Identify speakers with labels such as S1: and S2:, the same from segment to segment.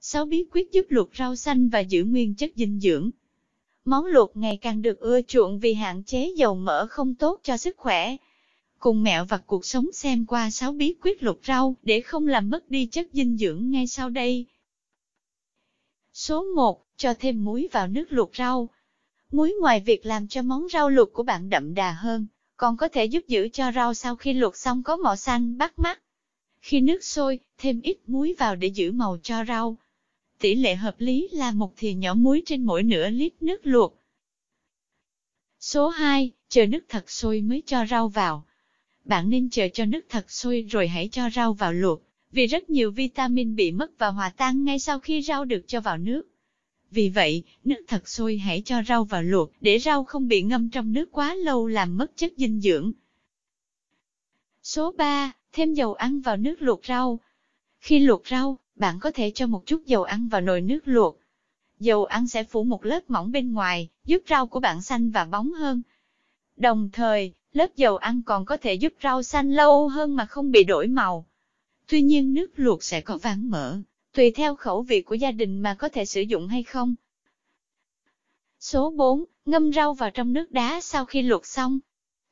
S1: 6 vâng. bí quyết giúp luộc rau xanh và giữ nguyên chất dinh dưỡng. Món luộc ngày càng được ưa chuộng vì hạn chế dầu mỡ không tốt cho sức khỏe. Cùng mẹo và cuộc sống xem qua 6 bí quyết luộc rau để không làm mất đi chất dinh dưỡng ngay sau đây. Số 1. Cho thêm muối vào nước luộc rau. Muối ngoài việc làm cho món rau luộc của bạn đậm đà hơn, còn có thể giúp giữ cho rau sau khi luộc xong có màu xanh bắt mắt. Khi nước sôi, thêm ít muối vào để giữ màu cho rau. Tỷ lệ hợp lý là một thìa nhỏ muối trên mỗi nửa lít nước luộc. Số 2, chờ nước thật sôi mới cho rau vào. Bạn nên chờ cho nước thật sôi rồi hãy cho rau vào luộc, vì rất nhiều vitamin bị mất và hòa tan ngay sau khi rau được cho vào nước. Vì vậy, nước thật sôi hãy cho rau vào luộc để rau không bị ngâm trong nước quá lâu làm mất chất dinh dưỡng. Số 3 thêm dầu ăn vào nước luộc rau. Khi luộc rau, bạn có thể cho một chút dầu ăn vào nồi nước luộc. Dầu ăn sẽ phủ một lớp mỏng bên ngoài, giúp rau của bạn xanh và bóng hơn. Đồng thời, lớp dầu ăn còn có thể giúp rau xanh lâu hơn mà không bị đổi màu. Tuy nhiên nước luộc sẽ có ván mỡ, tùy theo khẩu vị của gia đình mà có thể sử dụng hay không. Số 4. Ngâm rau vào trong nước đá sau khi luộc xong,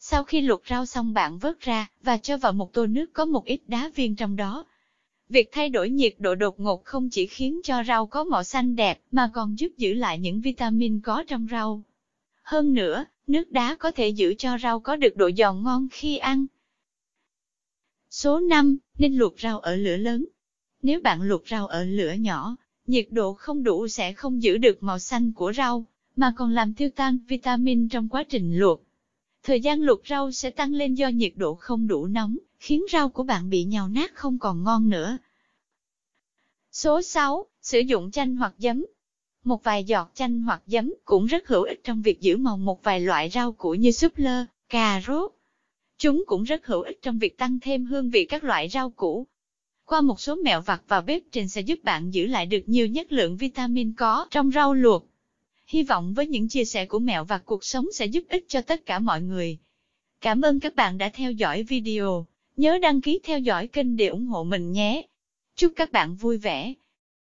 S1: sau khi luộc rau xong bạn vớt ra và cho vào một tô nước có một ít đá viên trong đó. Việc thay đổi nhiệt độ đột ngột không chỉ khiến cho rau có màu xanh đẹp mà còn giúp giữ lại những vitamin có trong rau. Hơn nữa, nước đá có thể giữ cho rau có được độ giòn ngon khi ăn. Số 5. Nên luộc rau ở lửa lớn. Nếu bạn luộc rau ở lửa nhỏ, nhiệt độ không đủ sẽ không giữ được màu xanh của rau, mà còn làm tiêu tan vitamin trong quá trình luộc. Thời gian luộc rau sẽ tăng lên do nhiệt độ không đủ nóng, khiến rau của bạn bị nhào nát không còn ngon nữa. Số 6. Sử dụng chanh hoặc giấm. Một vài giọt chanh hoặc giấm cũng rất hữu ích trong việc giữ màu một vài loại rau củ như súp lơ, cà rốt. Chúng cũng rất hữu ích trong việc tăng thêm hương vị các loại rau củ. Qua một số mẹo vặt vào bếp trên sẽ giúp bạn giữ lại được nhiều nhất lượng vitamin có trong rau luộc. Hy vọng với những chia sẻ của mẹo và cuộc sống sẽ giúp ích cho tất cả mọi người. Cảm ơn các bạn đã theo dõi video. Nhớ đăng ký theo dõi kênh để ủng hộ mình nhé. Chúc các bạn vui vẻ.